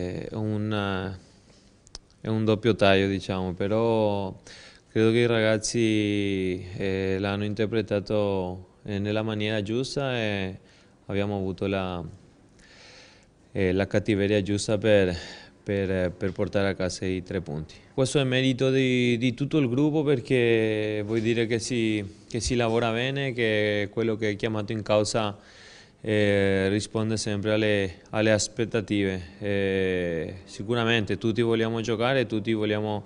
È un, è un doppio taglio, diciamo, però credo che i ragazzi eh, l'hanno interpretato eh, nella maniera giusta e abbiamo avuto la, eh, la cattiveria giusta per, per, per, portare a casa i tre punti. Questo è merito di, di tutto il gruppo perché vuol dire che si, che si lavora bene, che quello che è chiamato in causa eh, risponde sempre alle, alle aspettative. Eh, sicuramente tutti vogliamo giocare, tutti vogliamo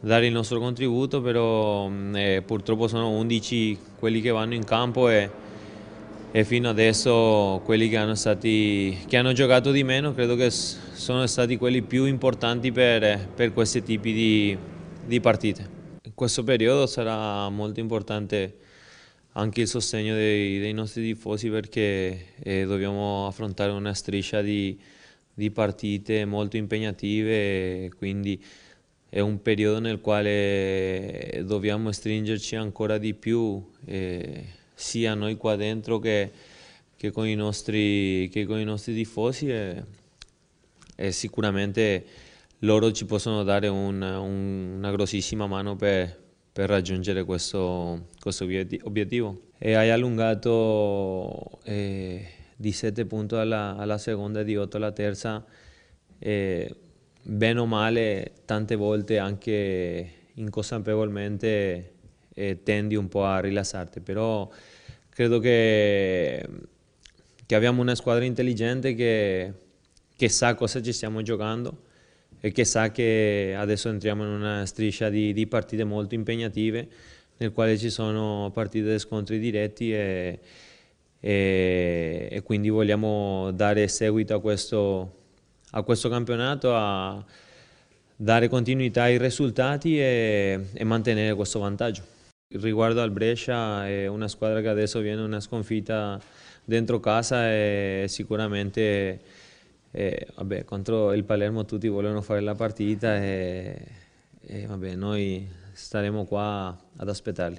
dare il nostro contributo, però mm, eh, purtroppo sono 11 quelli che vanno in campo e, e fino adesso quelli che hanno, stati, che hanno, giocato di meno credo che sono stati quelli più importanti per, per questi tipi di, di partite. In questo periodo sarà molto importante anche il sostegno dei, dei nostri tifosi perché eh, dobbiamo affrontare una striscia di, di partite molto impegnative quindi è un periodo nel quale dobbiamo stringerci ancora di più eh, sia noi qua dentro che, che, con, i nostri, che con, i nostri, tifosi e, e, sicuramente loro ci possono dare un, un, una grossissima mano per, per raggiungere questo, questo obiettivo. E hai allungato eh, di 7 punti alla, alla, seconda, di 8 alla terza, e bene o male tante volte anche inconsapevolmente eh, tendi un po' a rilassarti, però credo che, che abbiamo una squadra intelligente che, che sa cosa ci stiamo giocando e che sa che adesso entriamo in una striscia di, di partite molto impegnative nel quale ci sono partite e scontri diretti e, e, e quindi vogliamo dare seguito a questo, a questo, campionato, a dare continuità ai risultati e, e mantenere questo vantaggio. Riguardo al Brescia è una squadra che adesso viene una sconfitta dentro casa e sicuramente eh, vabbè, contro il Palermo tutti volevano fare la partita e, e vabbè, noi staremo qua ad aspettarli.